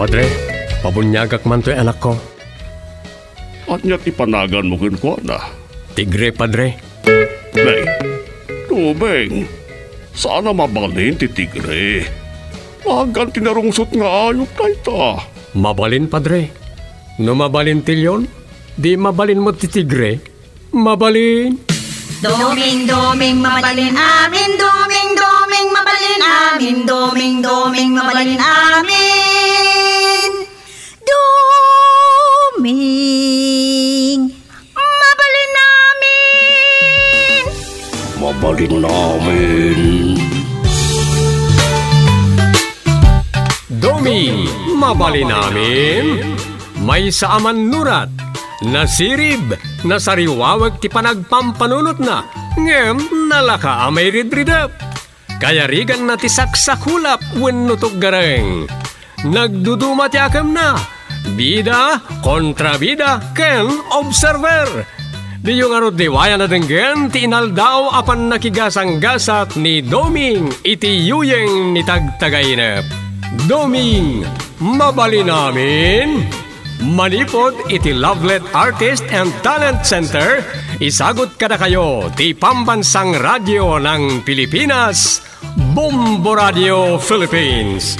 Padre, pabunyagak man to'y anak ko. Anyat ipanagan mo kin Tigre, Padre. Nay, tubeng. Sana mabalin ti Tigre. Magan tinarungsot nga ayok na ita. Mabalin, Padre. No mabalin tilyon, di mabalin mo ti Tigre. Mabalin. Doming, doming, mabalin amin, doming. doming mabalin amin, doming doming mabalin amin. Doming mabalin amin. Mabalin amin. Doming mabalin amin. May saaman nurat, nasirib, nasariwawag ti panagpampanunot na, ngem nalaka amay ridridap. Kayarigan na ti saksakulap wenno tuggareng. Nagduduma na. Bida kontra bida ken observer. Di yung arot diwaya na denggen, ti daw apan nakigasang-gasat ni Doming iti yuyeng ni tagtagainep. Doming, mabali namin! Manipod iti Lovelet Artist and Talent Center, isagot kada kayo ti Pambansang Radyo ng Pilipinas, Bombo Radio Philippines.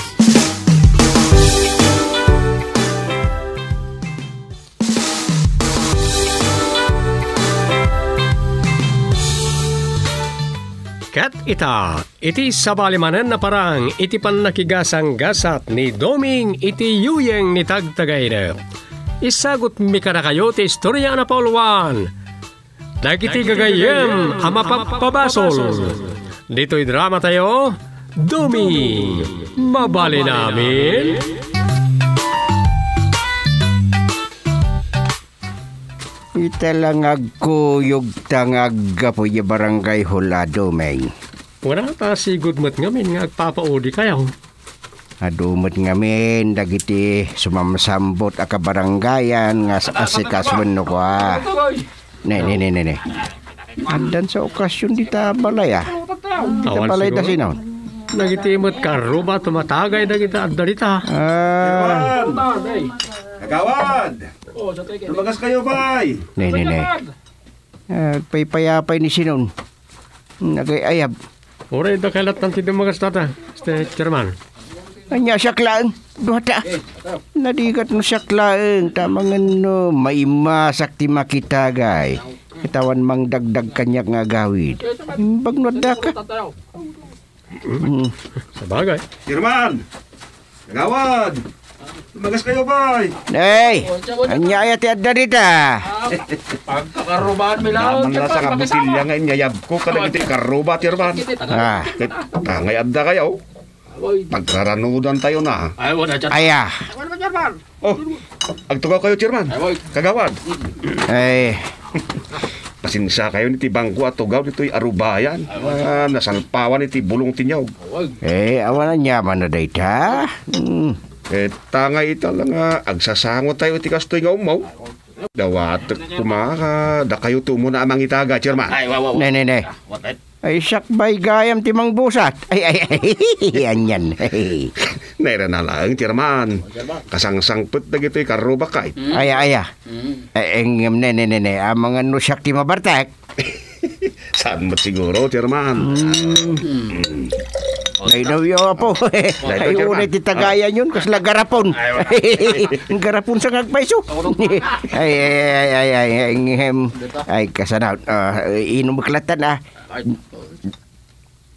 Kat ita, iti sabalimanan na parang iti panakigasang gasat ni Doming iti yuyeng ni Tagtagayder. Isagot mi ka na kayo ti istorya na Paul 1. Dagiti gagayem, amapapabasol. Dito'y drama tayo. Dumi! Mabali namin. Italangag kuyog tangag po yung barangay hulado, meng. Wala ta sigod mat ngamin nga agpapaudi kayo. Adumot ngamin, dagiti sumamsambot a kabarangayan nga sa asikasman no ko ha. Ne, ne, ne, ne, ne. Andan sa okasyon di ta balay ah. Ah, ah, kita palay da sinaw. Nagitimot karo ba tumatagay na kita at dalita. Ah. Kagawad! Tumagas kayo, bay! Nay, nay, nay. Uh, paypayapay ni Sinon. Nagay ayab. Ore, da kalat ng tinumagas tata, Mr. Chairman. Anya saklaan. Duhata. Eh, Nadigat no saklaan. Tamangan no. Maima sakti makita gay. Kitawan mang dagdag kanyak nga gawid. Bag no ka. Hmm. Sabagay. Sirman! Nagawad! Lumagas kayo, boy! Hey! Anya ay ati adda dita! Pagkakarubahan mo lang. Naman na sa kabutilya nga inyayab ko. Kanang iti karuba, Sirman. Ah. Tangay adda kayo. Pagkaranudan tayo na. Ay, na dyan. Aya. Wala ba dyan, man? Oh, agtugaw kayo, chairman. Ay, Kagawad. Mm. Ay. Pasinsa kayo ni Tibangko at tugaw nito'y arubayan. Ah, nasalpawan ni Bulong Tinyog. Eh, awan na nyaman na dahit, ha? Mm. Eh, tangay ito lang nga. Agsasango tayo iti kastoy nga umaw. Dawat, kumaka. Da kayo tumo na amang itaga, chairman. Ay, wow, wow. Ne, ne, ne. What, ay, sakbay gayam timang busat. Ay, ay, ay, yan yan. Nera na lang, tiraman. Kasangsangput na gito'y karuba kahit. Mm. Ay, ay, mm. ay. Engam, ne, ne, ne, ne. Amang ano siyak ti mabartak. Saan mo siguro, tiraman? Ay daw yo apo. Ay una ti tagayan yun kas lagarapon. Ang garapon sa ngagpaiso. Ay ay ay ay ay ay ay kasanaw. Inom klatan ah.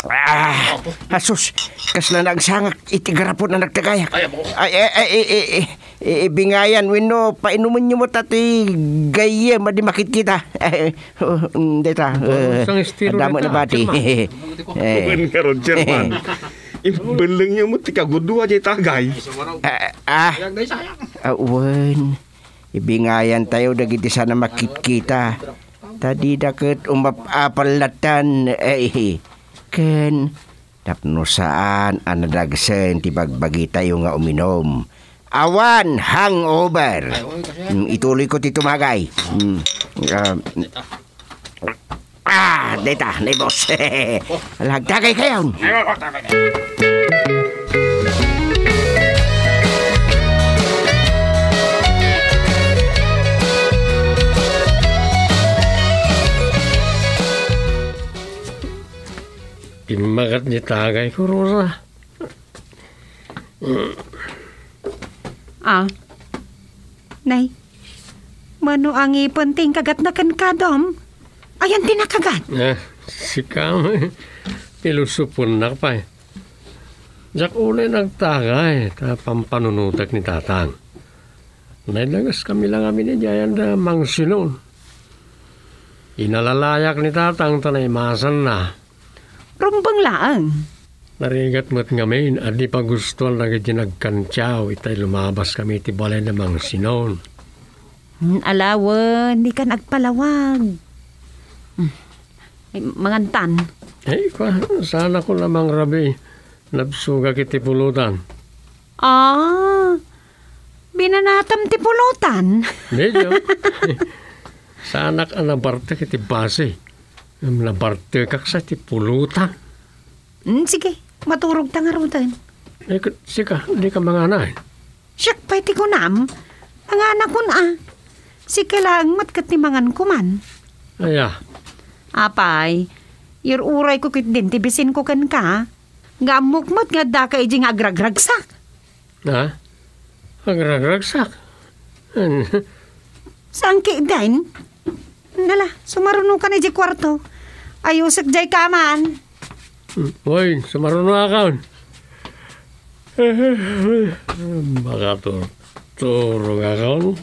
Ah, asus, ah, kasla na nagsangak itigarapon na nagtagayak. Ay, ay, ay, ay, ay, ay, bingayan, wino, painuman niyo mo tati gaya, madi makikita. Eh, eh, mm, deta, eh, damo na bati. Bukan ka ron, Chairman. Ibeleng niyo mo, tikagudua jay tagay. Ah, ah, awan. Ah. Ah, Ibingayan tayo, dagiti sana makikita. Tadi daket umap apalatan eh, eh, eh. Ken, tapno saan anadagsen ti bagbagi tayo nga uminom. Awan hangover. Mm, ituloy ko ti tumagay. Mm, uh, ah, deta, na boss. Lagtagay kayo. tagat ni tagay kurura. Ah. Nay. Mano ang ipunting kagat na kankadom. Ayan din nakagat. Eh, ah, si Kam, pilusupon na pa eh. Jak ulay nagtagay, ta pampanunutak ni tatang. Nailagas kami lang kami ni Jayan da mangsilon. Inalalayak ni tatang tanay masan na rumbang laang. Narigat mo't ngamin, at di pa gustuan lagi dinagkantsaw, itay lumabas kami ti balay namang sinon. Hmm, alawan, di ka nagpalawag. Hmm. Ay, mangantan. Ay, eh, pa, sana ko namang rabi, nabsuga kiti pulutan. Ah, binanatam ti pulutan. Medyo. Sanak anabarte kiti base. Labarte kaksa ti pulutan. Mm, sige, maturog ta nga rutan. Eh, sika, di ka mga anay. Siyak pa iti ko nam. Mga anak ko na. Sika lang matkat ni mangan ko man. Aya. Apay, iruray ko kit din tibisin ko kan ka. Gamukmat nga da ka iji nga agragragsak. Ha? Agragragsak? Saan ki din? Nala, sumarunukan ka iji kwarto. Ayusik jay kaman. Hoy, sa marunong akaon. Baka to, turo nga akaon.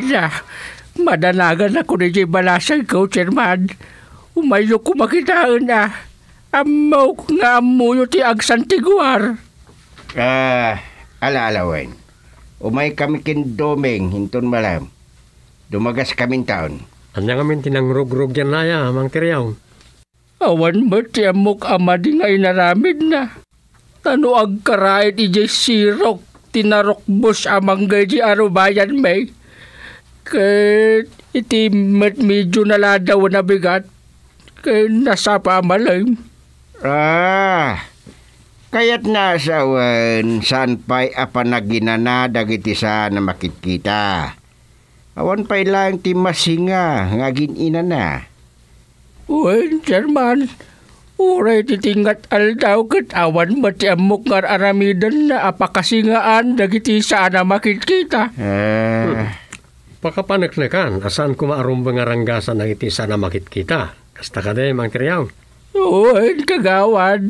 patay na. Madanagan ako ni Jibalasay ko, Chairman. Umayo ko makitaan na. amok nga amuyo ti Agsantigwar. Ah, uh, ala-alawen. Umay kami kin kindomeng, hinton malam. Dumagas kami taon. Anya kami tinangrog-rog yan na ya, Mang Kiryaw. Awan mo ti amok amadi nga inaramid na. Tano ag karaid ije sirok tinarokbos amang gaji arubayan may. Kaya iti met medyo naladaw na bigat. Kaya nasapa malay. Ah, kaya't nasawan saan pa'y apanaginana dagiti sa na makikita. Awan pa'y lang ti masinga nga ginina na. Uy, German, uray titingat aldaw kat awan mati amok ngar aramidan na apakasingaan dagiti saan makikita. Ah pakapaneknekan asan kumaarong bangaranggasan ang iti sana makitkita. Kasta ka de, mang kriyaw. Oo, kagawad.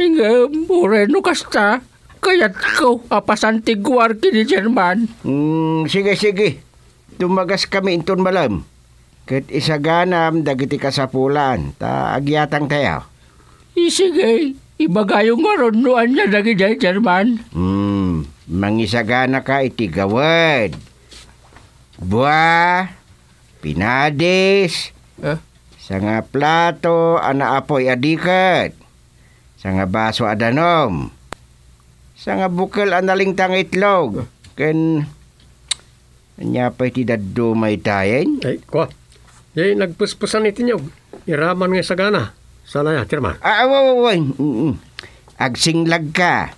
Inga, moreno kasta. Kaya't ko apasantigwar kini German. Mm, sige, sige. Tumagas kami inton malam. Kit isaganam dagiti kasapulan, ta agyatang tayo. Sige, ibagayong ngaron noan niya dagiti German. Hmm, mangisagana ka iti gawad buah, pinadis, huh? Eh? sa nga plato ana apoy adikat, sa nga baso adanom, sa nga bukal analingtang itlog, eh? ken nya pa ti daddo may tayen. Ay, ko. Yay, nagpuspusan iti nyo. Iraman nga sagana. Sana ya, tirma. Ah, awa, ah, awa, mm, mm. Agsinglag ka.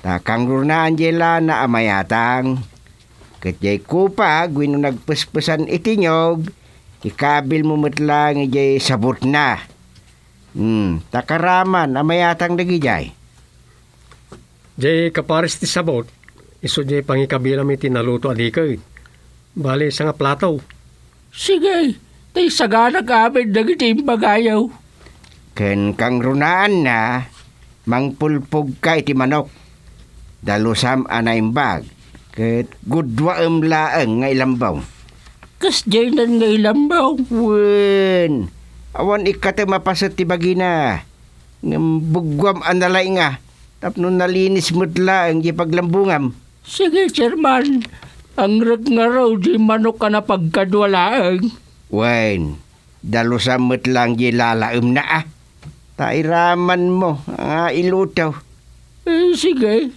Takang runa, Angela, na amayatang. Kadyay kupag, wino nagpuspusan itinyog, ikabil mo matlang ijay sabot na. Hmm, takaraman, amayatang lagi jay. kaparis ti sabot, iso jay pangikabilang mi tinaluto adikay. Bale, isa nga plataw. Sige, tay sagana amin dagiti imbagayaw. Ken kang runaan na, mangpulpog ka iti manok. Dalusam anaimbag. bag. Ket gudwa em laeng nga ilambaw. Kas jainan nga ilambaw. Wen. Awan ikate mapasat ti bagina. bugwam analay nga. Tapno nalinis mutla ang di paglambungam. Sige, chairman. Ang rag nga raw di manok ka na pagkadwalaang. Wen. Dalusam mutlang di lalaem na ah. Tairaman mo, ang ilutaw. Eh, sige.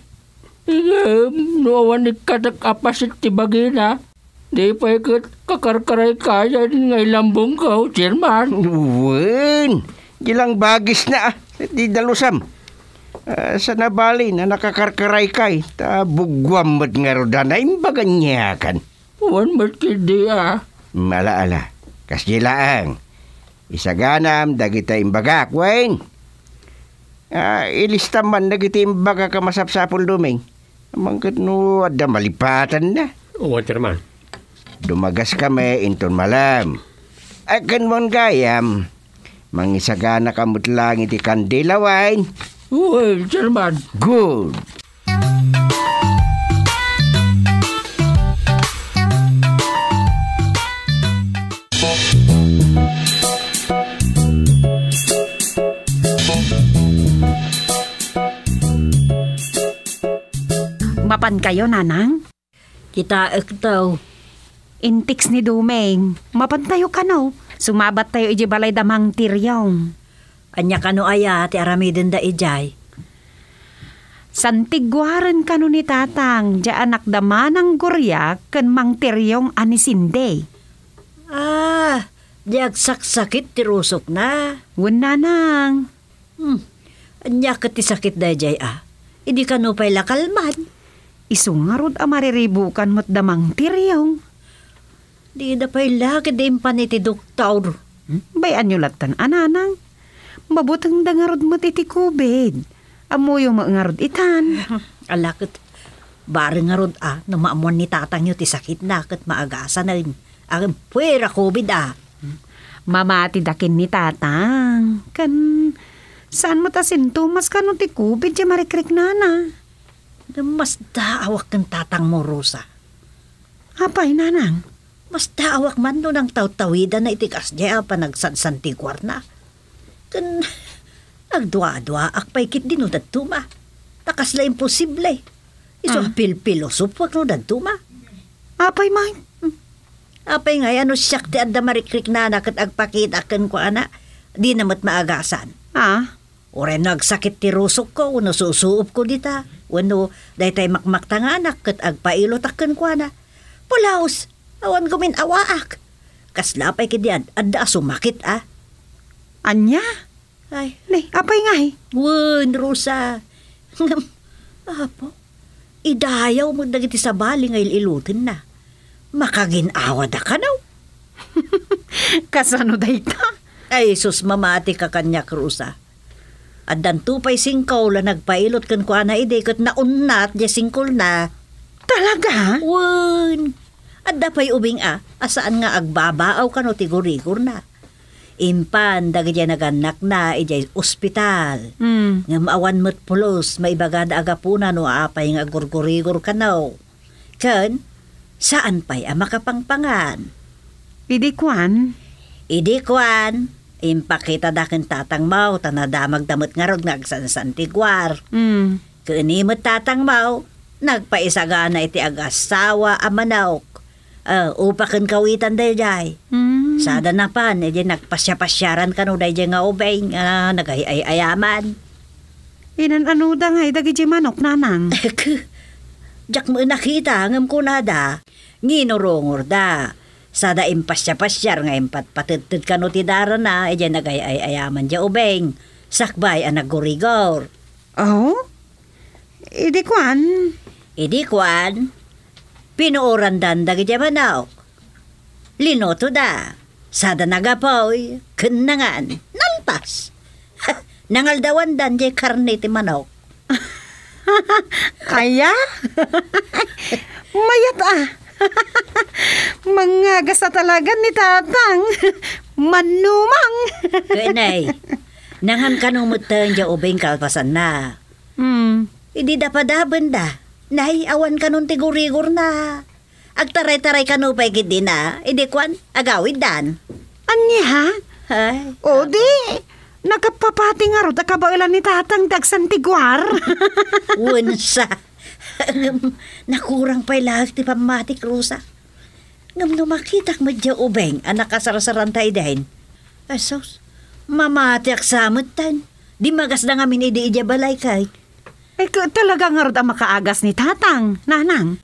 Igem, nuawan ni katak apasit ti bagina. Di pa ikat kakarkaray kaya ngay lambong ka, chairman. Uwin, gilang bagis na ah. di dalusam. Uh, sa nabali na nakakarkaray kay, eh. ta bugwam mat nga rodana, imbaganyakan. Uwan mat kidi ah. Malaala, kasjilaang. Isaganam, dagita imbagak, wain. Uh, ah, ilista man dagiti imbaga ka masapsapon duming Mangkat no, ada malipatan na. Oo, Chairman. Dumagas kami inton malam. Akan man gayam. Mangisagana kamot iti ikan dilawain. Oo, oh, Chairman. Good. Nahirapan kayo, Nanang? Kita ektaw. Eh, Intiks ni Dumeng. Mapantayo ka no. Sumabat tayo iji balay damang tiryong. Anya kano aya ti aramidin da ijay. Santigwaran kano ni tatang, di anak damanang gurya kan mang tiryong anisinde. Ah, di agsaksakit ti rusok na. Wunanang. Hmm, anya ka ti sakit da ijay ah. Idi kano pa'y lakalman. Isungarod a mariribukan mo't damang tiriyong. Di da pa'y lagi din pa ni ti doktor. Hmm? Bayan nyo latan, ananang. Mabutang dangarod mo ti COVID. Amuyo mo ngarod itan. Alakit. Bari ngarod ah, na maamuan ni tatang nyo ti sakit na kat maagasa na rin. Ang ah, pwera COVID ah. Hmm? Mamati dakin ni tatang. Kan, saan mo ta sintomas ka no ti COVID, di marikrik nana? mas daawak ng tatang mo, Rosa. Apa, nanang, mas daawak man no ng tawtawidan na itikas niya pa nagsansanti kwarna. Kan, nagdwa-dwa akpay kit din no dadtuma. la imposible. Iso ah. pilpilosop wag no dadtuma. Apay, man. Apay nga, ano siyak ti adda marikrik na nakat agpakita kan ko ana. Di namat maagasan. Ah? Ore nagsakit ti rusok ko, uno susuop ko dita. Uno, daytay makmakta nga anak, kat agpailo takken ko na. Pulaos, awan ko awaak. Kaslapay kidi ad, adda sumakit ah. Anya? Ay. Nay, apay nga eh. Wun, Rosa. Apo, idayaw mo dagiti sa bali nga ililutin na. Makaginawa da ka naw. Kasano dayta? Ay, sus, mamati ka kanya, Rosa at dan tupay singkaw la nagpailot kan kuana ide kat naunnat ya singkol na. Talaga? Wan. At dapay ubing a, ah, asaan nga agbabaaw kan o na. Impan, dagay naganak na, ijay ospital. Mm. Nga maawan mo't pulos, maibagada na no apay nga gurgurigor kanaw. Kan, saan pa'y ang ah, makapangpangan? Idi kwan? Idi kwan. Impakita dakin tatang mau, tanadamag damot nga rod nagsansantigwar. Mm. Kunimot tatang mau, nagpaisaga na iti agasawa amanawk. Uh, ah, upakin kawitan dayo jay. Mm. Sada na pan, edi nagpasya-pasyaran ka no dayo nga ubay, uh, nagayayaman. Inan ano da nga, idagi manok nanang. Diyak mo nakita, ngam ko na da. Nginurongor da Sada impasya pasyar nga impatpatidtid ka no ti dara na, e dyan nagayayaman dya ubeng. Sakbay ang nagurigor. Oh? Idi kwan? Idi kwan? Pinuuran dandag dya manaw. Linoto da. Sada nagapoy. Kunangan. Nalpas. Nangaldawan dan dya karne ti manok. Kaya? Mayat ah. Mga gasa talaga ni tatang. Manumang. Kenay, nanghan ka nung mutang dya ubing kalpasan na. Hmm. Hindi dapadaban da. Nay, awan ka nung tigurigor na. Agtaray-taray ka nung paigid din na. Hindi kwan, agawid dan. Anya ha? Ay, o di, nakapapating arot akabailan ni tatang dagsan tiguar. Unsa. Nakurang pa'y lahag ti pamatik, Rosa. Ngam numakitak madya ubeng, anak kasarasaran tayo dahin. Asos, mamatiak samot tan. Di magas na ngamin idi idya balay kay. Ay, talaga nga ang makaagas ni tatang, nanang.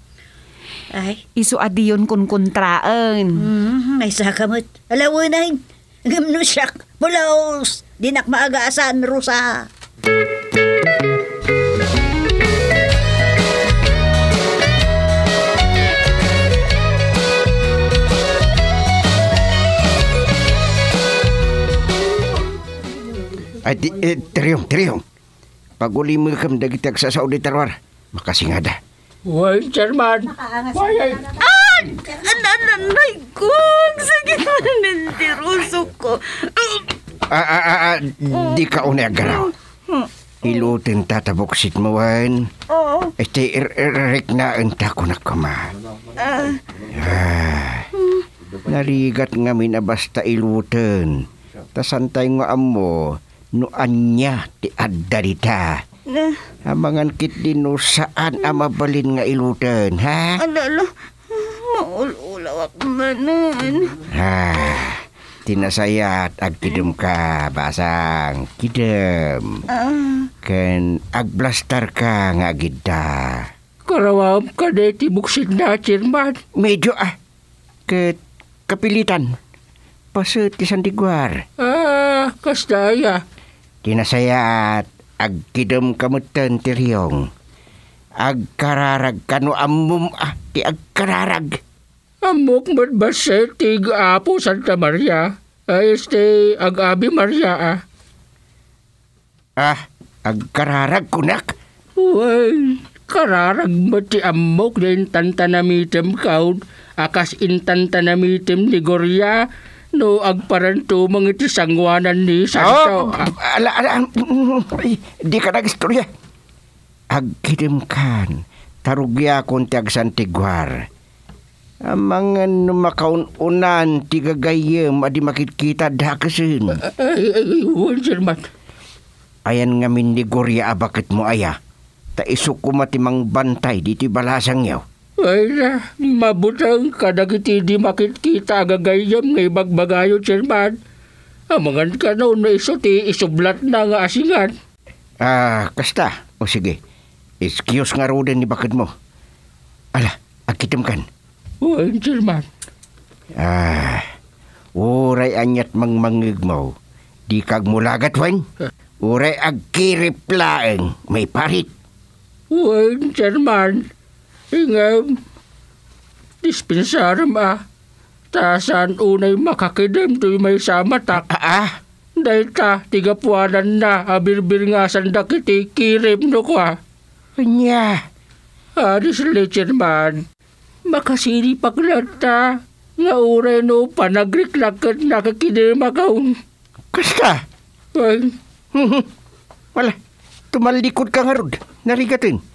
Ay. Isu adiyon kun kontraan. Mm, mm-hmm, ay sakamot. ngam na Gamnusyak. Bulaos. Dinak maagaasan, Rusa. At eh, triyong, triyong. Paguli mo kam dagitag sa Saudi tarwar. Makasingada. Uy, chairman. Uy, ay. Ay! Anananay ko! Sakit man ng tiruso ko. Ah, ah, ah, ah, Di ka unay agaraw. Ilutin tataboksit mo, Wan. Oo. Este, irrek er, er, na ang tako na kama. Ah. Narigat nga minabasta ilutin. Tasantay nga amo no anya ti adda dita. Na. Amangan kit din no saan hmm. ang mabalin nga iluten, ha? Ala, ala. Maululawak manan. Ha. Tinasayat ag kidem hmm. ka, basang. Kidem. Uh. Ken agblastar ka nga gidda. Karawab ka na tibuksit na, chairman. Medyo ah. Ket kapilitan. Pasut ti sandigwar. Ah, kasdaya. Kinasaya at agkidom kamutan ti riyong. Agkararag kanu amum ah ti agkararag. Amok mat baset ti apo Santa Maria. Ay este agabi Maria ah. Ah, agkararag kunak. Well, kararag mati amok din tantanamitem kaud akas intantanamitem ni Gorya no agparanto mangiti sangwanan ni Santo. Oh, ala, ala, ay, di ka nagistorya. Agkitim kan, tarugya kong tiag Santiguar. Amang numakaun-unan tigagayem adi makikita dakasin. Ay, ay, ay, mat. Ayan nga mindigorya abakit mo aya. Ta isok ko matimang bantay diti balasang yaw. Ay, mabutang kadagiti di kita agagayam ngay bagbagayo chairman. Amangan ka noon na iso ti isublat na nga asingan. Ah, kasta. O sige. Excuse nga roden ni bakit mo. Ala, akitim kan. Oo, chairman. Ah, uray anyat mang mangigmaw. Di kag mulagat Wen. Uray agkiriplaeng may parit. Oo, chairman. Ingam, dispensaram ah. Tasan unay makakidem tuy may samatak. Ah, ah. Dahil ta, tigapuanan na, abirbir nga sanda kiti, kirip no kwa. Nya. Aris lecher man, makasiri paglat ta, nga uray no panagriklakat nakakidimakaw. Kasta? Ay. Wala, tumalikod ka nga rod, narigatin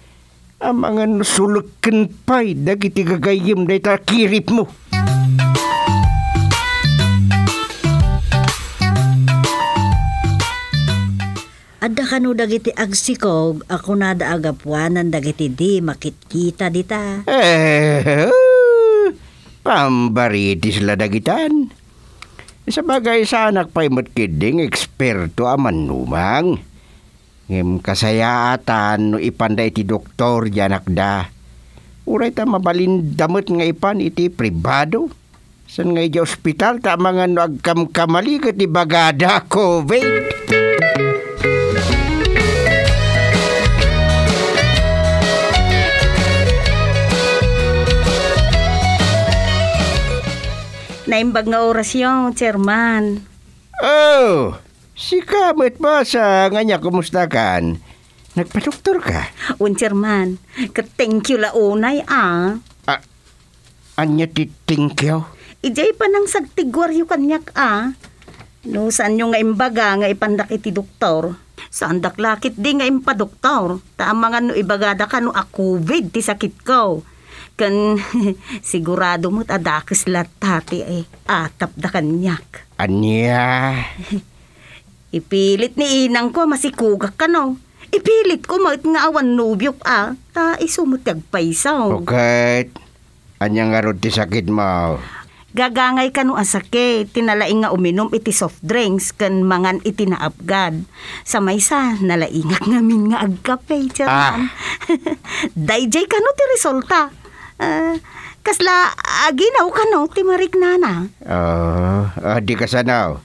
ang mga nasulakan pa'y dagiti gagayim dahi takirip mo. Adda kanu dagiti agsikog, ako na daagapuanan dagiti di makitkita dita. Eh, uh, pambariti dagitan. Sa bagay sa anak pa'y matkiding eksperto aman numang. Ngem kasayaatan no ipan iti doktor yanak da. Uray ta mabalin damot nga ipan iti pribado. San nga iti ospital ta mga no agkamkamali kat bagada COVID. Naimbag nga oras chairman. Oh, Si Kamit ba ah, sa nganya kumusta kan? Nagpadoktor ka? Uncherman, ka-thank you launay ah. ah anya ti thank you? Ijay pa nang sagtigwaryo kanyak ah. No, saan nyo nga imbaga nga ipandak iti doktor? Saan daklakit di nga impadoktor? Tama nga no ibagada ka no a COVID ti sakit ko. Kan sigurado mo't adakis lahat tati eh. Atap da kanyak. Anya? Ipilit ni inang ko, masikugak ka no. Ipilit ko, mait nga awan nubyok ah. Ta ah, isumutyag paisaw. Okay. Anyang nga di sakit mo. Gagangay ka no ang Tinalaing nga uminom iti soft drinks kan mangan iti naapgad. Sa maysa, nalaingak nga min nga agkape. Ah. Dayjay ka no ti resulta. Uh, kasla, aginaw ka no, marik nana. Ah, uh, uh, di ka sanaw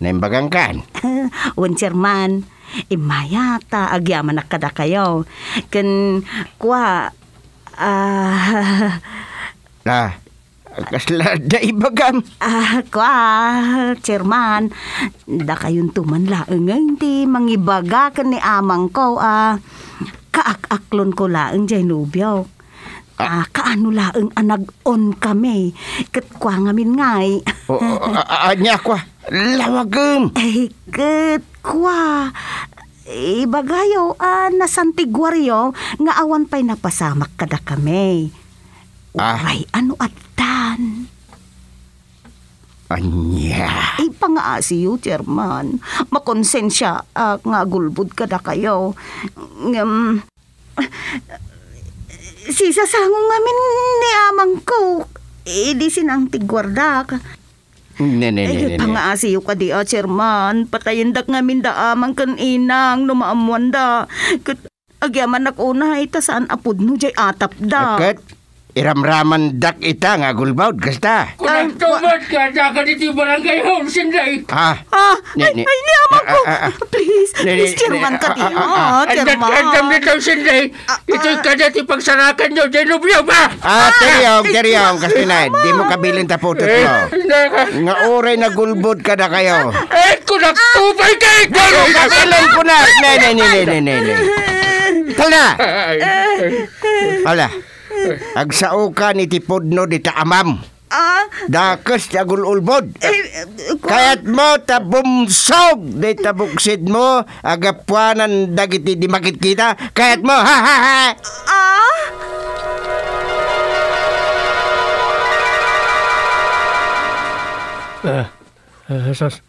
Naimbagang kan? Wen chairman, imayata agyaman nakada kayo. Kan kwa ah uh, kasla da ibagam. Ah, kwa, chairman, da kayong tumanla. Ngayon ti, mangibaga ka ni amang ko, ah, kaak-aklon ko laeng dyan nubyaw. Ah. ah, kaano laeng anag-on kami. Kat kwa ngamin ngay. o, o, a, a, anya kwa. Lawagum! Ay, eh, ket kwa. Ibagayo, eh, uh, ah, nasantigwaryo, nga awan pa'y napasamak kada kami. Ah. ano at tan? Anya. Ay, pangaasi yu, chairman. Makonsensya, uh, nga gulbud kada kayo. Um, si sasango ngamin ni amang ko, idi eh, sinang tigwardak. Ne, ne, eh, ne, ne. pangaasiyo ka di, ah, chairman. Patayendak nga minda amang ah, kan inang, numaamuan da. Kat, agyaman nakuna, ita saan apod no, jay atap da. Akat, Iramraman dak ita nga gulbawd kasta. Kunang tumat ah, ka, daka dito barangay hall, sinday. Ah ah, ah, ah, ay, ay, niyama ko. Please, please, chairman ka tiyo, chairman. Ang dam nito, sinday. Ito'y kada ti pagsarakan nyo, di lubyo ba? Ah, teriyong, teriyong, kastinay. Di mo kabilin ta putot eh, mo. Nga oray na gulbod ka na kayo. Eh, kunang tubay ka, ikaw. Kabilin ko na. Ne, ne, ne, ne, ne, ne. Tala. Tala. Agsaukan iti podno dita amam. Ah? Dakes agululbod. Eh, eh, Kayat mo tabumsog di tabuksid mo agapuanan dagiti di makikita. Kayat mo ha ha ha. Ah? Eh, ah, Jesus.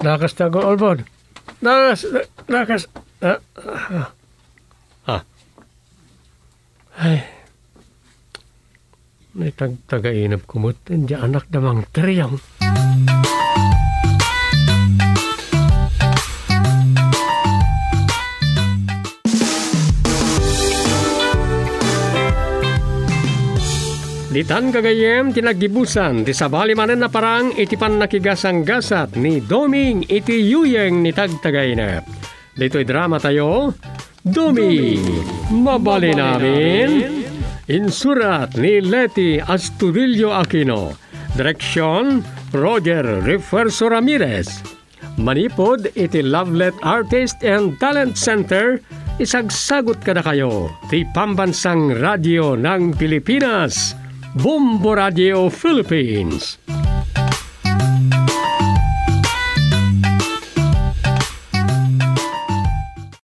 Nakas tago olbod. Nakas, nakas. Ah. Ay. May tag tagainap kumot, hindi anak damang triyang. Ditan kagayem tinagibusan ti sabali manen na parang itipan nakigasang gasat ni Doming iti yuyeng ni tagtagaynep. Dito'y drama tayo, Doming, mabali, mabali namin. namin. Insurat ni Leti Astudillo Aquino. Direksyon, Roger Refuerzo Ramirez. Manipod iti Lovelet Artist and Talent Center, isagsagot kada kayo. Ti Pambansang Radio ng Pilipinas, Bombo Radio Philippines.